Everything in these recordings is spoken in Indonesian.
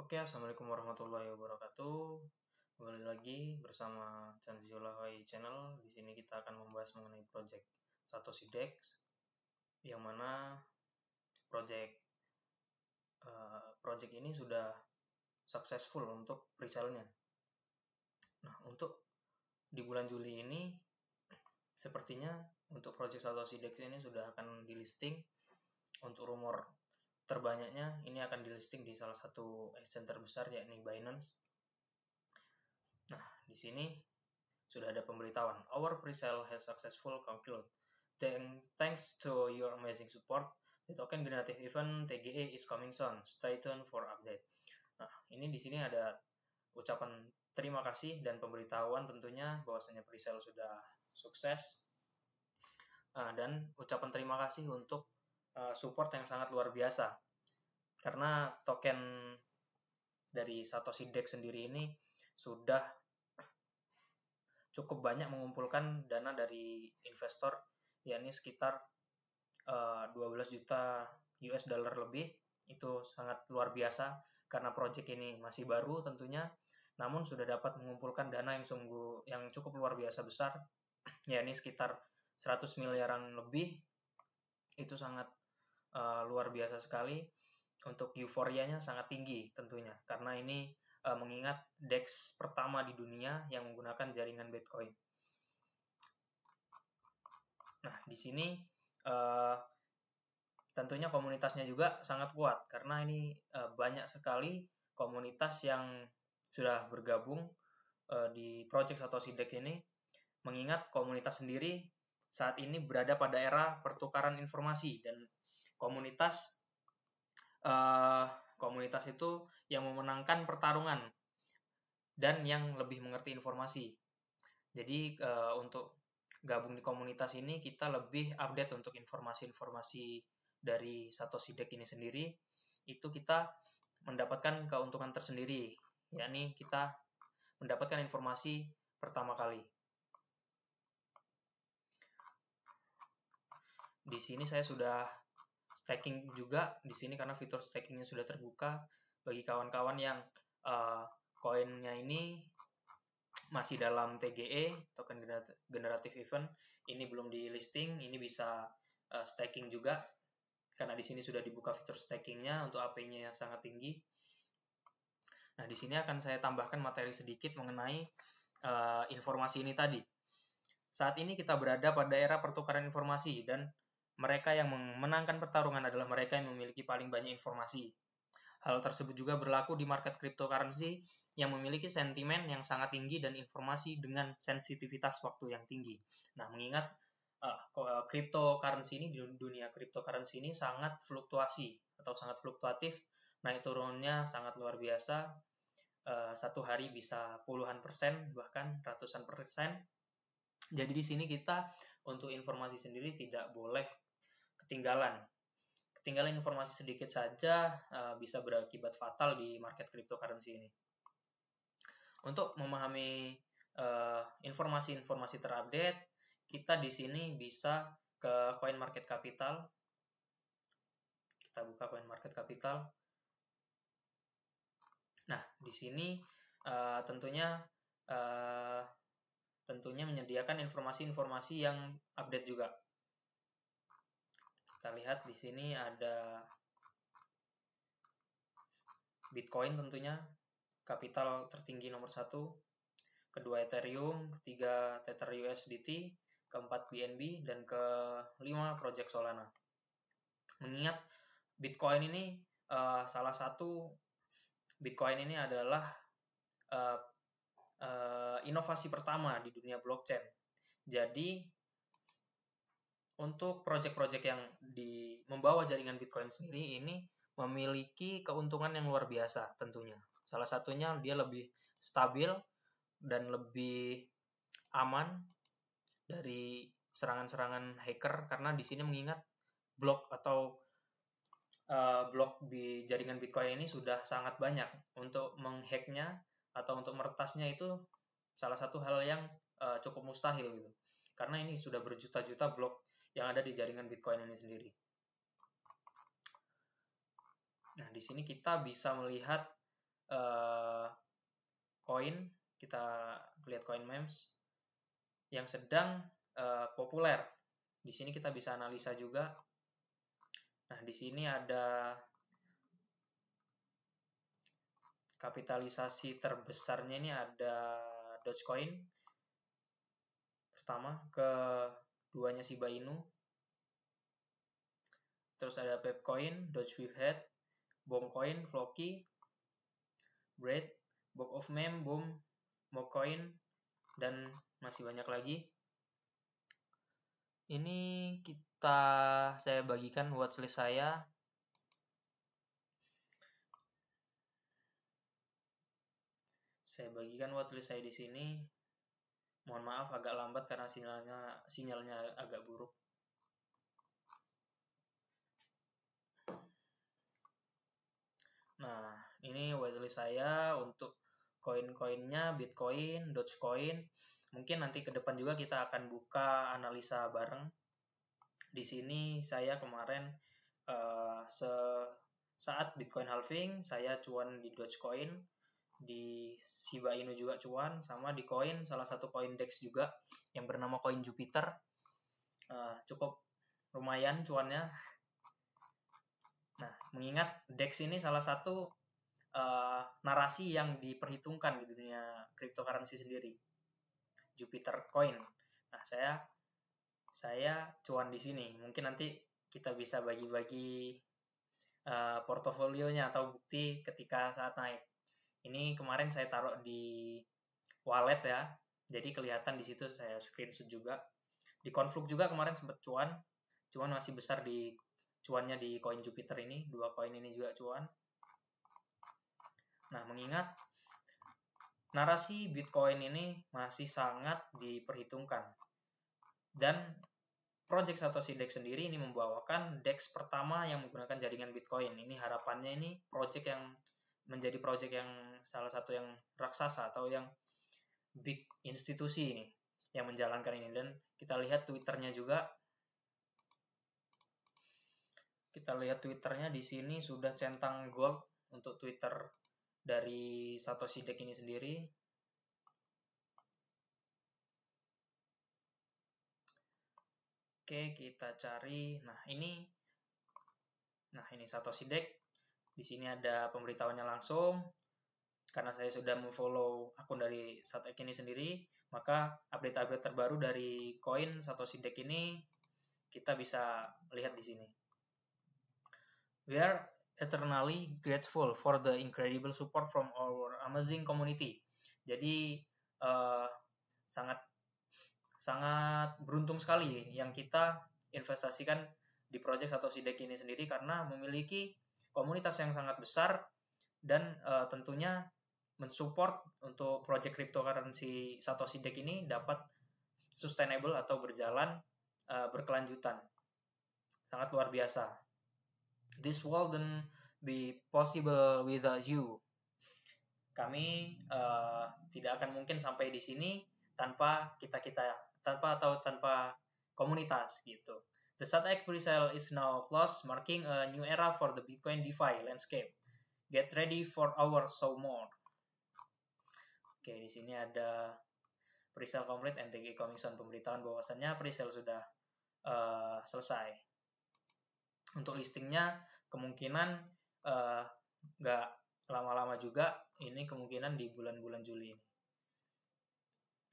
Oke, Assalamualaikum warahmatullahi wabarakatuh. Kembali lagi bersama Chanziola Hai Channel. Di sini kita akan membahas mengenai project Satoshi Dex, yang mana project uh, project ini sudah successful untuk presale-nya. Nah, untuk di bulan Juli ini sepertinya untuk project Satoshi Dex ini sudah akan di listing untuk rumor terbanyaknya ini akan di listing di salah satu exchange terbesar yakni Binance. Nah, di sini sudah ada pemberitahuan. Our presale has successful conclude. Thanks to your amazing support, the token generative event TGE is coming soon. Stay tuned for update. Nah, ini di sini ada ucapan terima kasih dan pemberitahuan tentunya bahwasanya presale sudah sukses. Nah, dan ucapan terima kasih untuk Eh, support yang sangat luar biasa. Karena token dari Satoshi Dex sendiri ini sudah cukup banyak mengumpulkan dana dari investor yakni sekitar uh, eh, 12 juta US dollar lebih itu sangat luar biasa karena project ini masih baru tentunya namun sudah dapat mengumpulkan dana yang sungguh yang cukup luar biasa besar yakni sekitar 100 miliaran lebih itu sangat uh, luar biasa sekali untuk euforianya sangat tinggi tentunya karena ini uh, mengingat DEX pertama di dunia yang menggunakan jaringan Bitcoin. Nah, di sini uh, tentunya komunitasnya juga sangat kuat karena ini uh, banyak sekali komunitas yang sudah bergabung uh, di project atau sidek ini mengingat komunitas sendiri saat ini berada pada era pertukaran informasi dan komunitas uh, komunitas itu yang memenangkan pertarungan dan yang lebih mengerti informasi. Jadi uh, untuk gabung di komunitas ini kita lebih update untuk informasi-informasi dari Satoshi Deck ini sendiri itu kita mendapatkan keuntungan tersendiri yakni kita mendapatkan informasi pertama kali. Di sini saya sudah staking juga di sini karena fitur stakingnya sudah terbuka bagi kawan-kawan yang eh, koinnya uh, ini masih dalam TGE e token generative event ini belum di listing ini bisa uh, eh, staking juga karena di sini sudah dibuka fitur stakingnya untuk AP-nya yang sangat tinggi nah di sini akan saya tambahkan materi sedikit mengenai uh, informasi ini tadi saat ini kita berada pada era pertukaran informasi dan mereka yang memenangkan pertarungan adalah mereka yang memiliki paling banyak informasi. Hal tersebut juga berlaku di market cryptocurrency yang memiliki sentimen yang sangat tinggi dan informasi dengan sensitivitas waktu yang tinggi. Nah, mengingat uh, cryptocurrency ini di dunia cryptocurrency ini sangat fluktuasi atau sangat fluktuatif, naik turunnya sangat luar biasa. Uh, satu hari bisa puluhan persen bahkan ratusan persen. Jadi di sini kita untuk informasi sendiri tidak boleh ketinggalan. Ketinggalan informasi sedikit saja uh, bisa berakibat fatal di market cryptocurrency ini. Untuk memahami eh, informasi-informasi uh, terupdate, kita di sini bisa ke Coin Market Capital. Kita buka Coin Market Capital. Nah, di sini uh, tentunya uh, tentunya menyediakan informasi-informasi yang update juga. Kita lihat di sini ada Bitcoin tentunya kapital tertinggi nomor satu, kedua Ethereum, ketiga Tether USDT, keempat BNB, dan kelima Project Solana. Mengingat Bitcoin ini uh, salah satu Bitcoin ini adalah uh, uh, inovasi pertama di dunia blockchain. Jadi untuk proyek-proyek yang di membawa jaringan Bitcoin sendiri ini memiliki keuntungan yang luar biasa tentunya. Salah satunya dia lebih stabil dan lebih aman dari serangan-serangan hacker karena di sini mengingat blok atau uh, blok di jaringan Bitcoin ini sudah sangat banyak untuk menghacknya atau untuk meretasnya itu salah satu hal yang uh, cukup mustahil gitu. Karena ini sudah berjuta-juta blok yang ada di jaringan Bitcoin ini sendiri. Nah, di sini kita bisa melihat eh, koin, uh, kita lihat koin memes yang sedang uh, populer. Di sini kita bisa analisa juga. Nah, di sini ada kapitalisasi terbesarnya ini ada Dogecoin pertama ke duanya Shiba Inu, terus ada Pepcoin, with Head, Bongcoin, Floki, Bread, Book of Mem, Boom, Mocoin, dan masih banyak lagi. Ini kita saya bagikan watchlist saya. Saya bagikan watchlist saya di sini. Mohon maaf agak lambat karena sinyalnya sinyalnya agak buruk. Nah, ini whitelist saya untuk koin-koinnya Bitcoin, Dogecoin. Mungkin nanti ke depan juga kita akan buka analisa bareng. Di sini saya kemarin uh, se saat Bitcoin halving, saya cuan di Dogecoin di Shiba Inu juga cuan sama di koin salah satu koin Dex juga yang bernama koin Jupiter uh, cukup lumayan cuannya nah mengingat Dex ini salah satu uh, narasi yang diperhitungkan di dunia cryptocurrency sendiri Jupiter coin nah saya saya cuan di sini mungkin nanti kita bisa bagi-bagi uh, portofolionya atau bukti ketika saat naik ini kemarin saya taruh di wallet ya. Jadi kelihatan di situ saya screenshot juga. Di konflik juga kemarin sempat cuan. cuan masih besar di cuannya di koin Jupiter ini. Dua koin ini juga cuan. Nah, mengingat narasi Bitcoin ini masih sangat diperhitungkan. Dan Project Satoshi Dex sendiri ini membawakan DEX pertama yang menggunakan jaringan Bitcoin. Ini harapannya ini project yang menjadi project yang salah satu yang raksasa atau yang big institusi ini yang menjalankan ini dan kita lihat twitternya juga kita lihat twitternya di sini sudah centang gold untuk twitter dari Satoshi Dek ini sendiri oke kita cari nah ini nah ini Satoshi Dek di sini ada pemberitahuannya langsung. Karena saya sudah memfollow akun dari Satek ini sendiri, maka update-update terbaru dari koin Satoshi Dex ini kita bisa lihat di sini. We are eternally grateful for the incredible support from our amazing community. Jadi uh, sangat sangat beruntung sekali yang kita investasikan di project Satoshi Dex ini sendiri karena memiliki komunitas yang sangat besar dan uh, tentunya mensupport untuk project cryptocurrency Satoshi Dex ini dapat sustainable atau berjalan uh, berkelanjutan. Sangat luar biasa. This wouldn't be possible without you. Kami uh, tidak akan mungkin sampai di sini tanpa kita-kita tanpa atau tanpa komunitas gitu. The SATEC pre-sale is now closed, marking a new era for the Bitcoin DeFi landscape. Get ready for our show more. Oke, di sini ada pre-sale complete NTG Commission pemberitahuan bahwasannya pre sudah uh, selesai. Untuk listingnya kemungkinan eh, nggak uh, lama-lama juga, ini kemungkinan di bulan-bulan Juli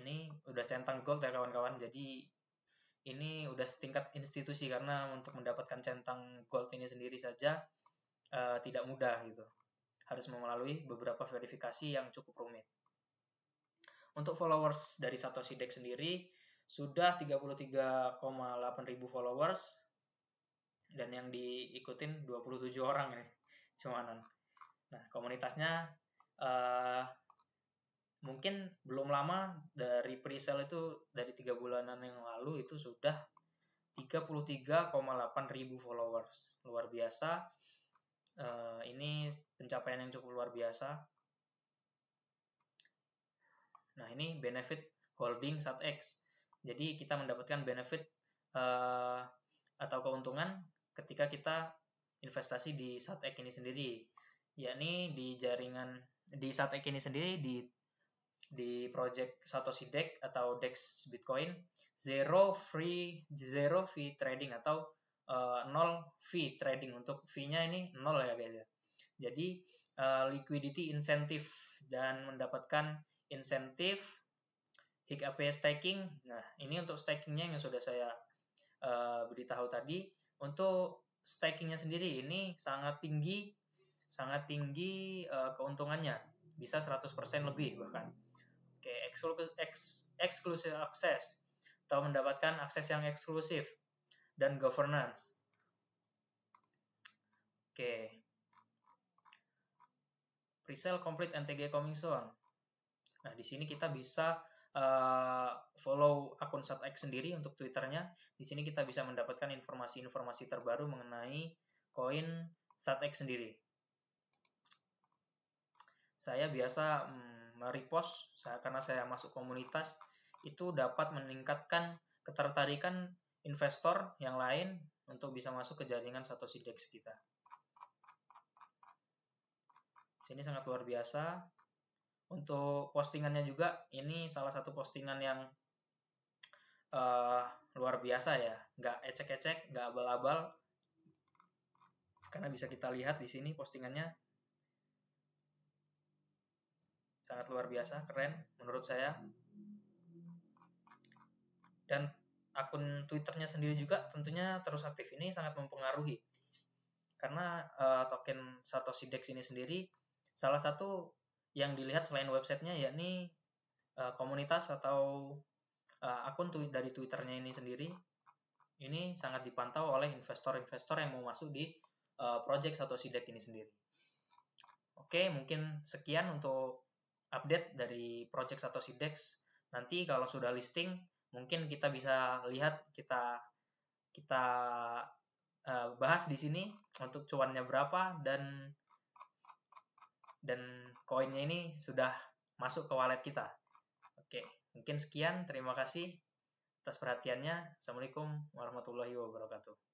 Ini udah centang gold ya kawan-kawan, jadi ini udah setingkat institusi karena untuk mendapatkan centang gold ini sendiri saja uh, tidak mudah gitu. Harus melalui beberapa verifikasi yang cukup rumit. Untuk followers dari Satoshi Dex sendiri sudah 33,8 ribu followers dan yang diikutin 27 orang ini cuman. Nah, komunitasnya uh, mungkin belum lama dari pre-sale itu dari tiga bulanan yang lalu itu sudah 33,8 ribu followers luar biasa uh, ini pencapaian yang cukup luar biasa nah ini benefit holding X jadi kita mendapatkan benefit uh, atau keuntungan ketika kita investasi di SatX ini sendiri yakni di jaringan di SatX ini sendiri di di project Satoshi DEX atau DEX Bitcoin zero free zero fee trading atau uh, nol fee trading untuk fee-nya ini nol ya guys ya. Jadi uh, liquidity insentif dan mendapatkan insentif hikaps staking. Nah, ini untuk stakingnya yang sudah saya uh, beritahu tadi. Untuk stakingnya sendiri ini sangat tinggi, sangat tinggi uh, keuntungannya, bisa 100% lebih bahkan. Oke, exclusive access atau mendapatkan akses yang eksklusif dan governance. Oke. Okay. Presale complete NTG coming soon. Nah, di sini kita bisa uh, follow akun SatX sendiri untuk Twitternya. Di sini kita bisa mendapatkan informasi-informasi terbaru mengenai koin SatX sendiri. Saya biasa hmm, merepost saya, karena saya masuk komunitas itu dapat meningkatkan ketertarikan investor yang lain untuk bisa masuk ke jaringan Satoshi Dex kita. Sini sangat luar biasa. Untuk postingannya juga, ini salah satu postingan yang uh, luar biasa ya. Nggak ecek-ecek, nggak abal-abal. Karena bisa kita lihat di sini postingannya sangat luar biasa, keren menurut saya. Dan akun Twitternya sendiri juga tentunya terus aktif ini sangat mempengaruhi. Karena uh, token Satoshi Dex ini sendiri salah satu yang dilihat selain websitenya yakni uh, komunitas atau uh, akun dari dari Twitternya ini sendiri ini sangat dipantau oleh investor-investor yang mau masuk di uh, project Satoshi Dex ini sendiri. Oke, mungkin sekian untuk update dari project Satoshi Dex. Nanti kalau sudah listing, mungkin kita bisa lihat kita kita uh, bahas di sini untuk cuannya berapa dan dan koinnya ini sudah masuk ke wallet kita. Oke, mungkin sekian. Terima kasih atas perhatiannya. Assalamualaikum warahmatullahi wabarakatuh.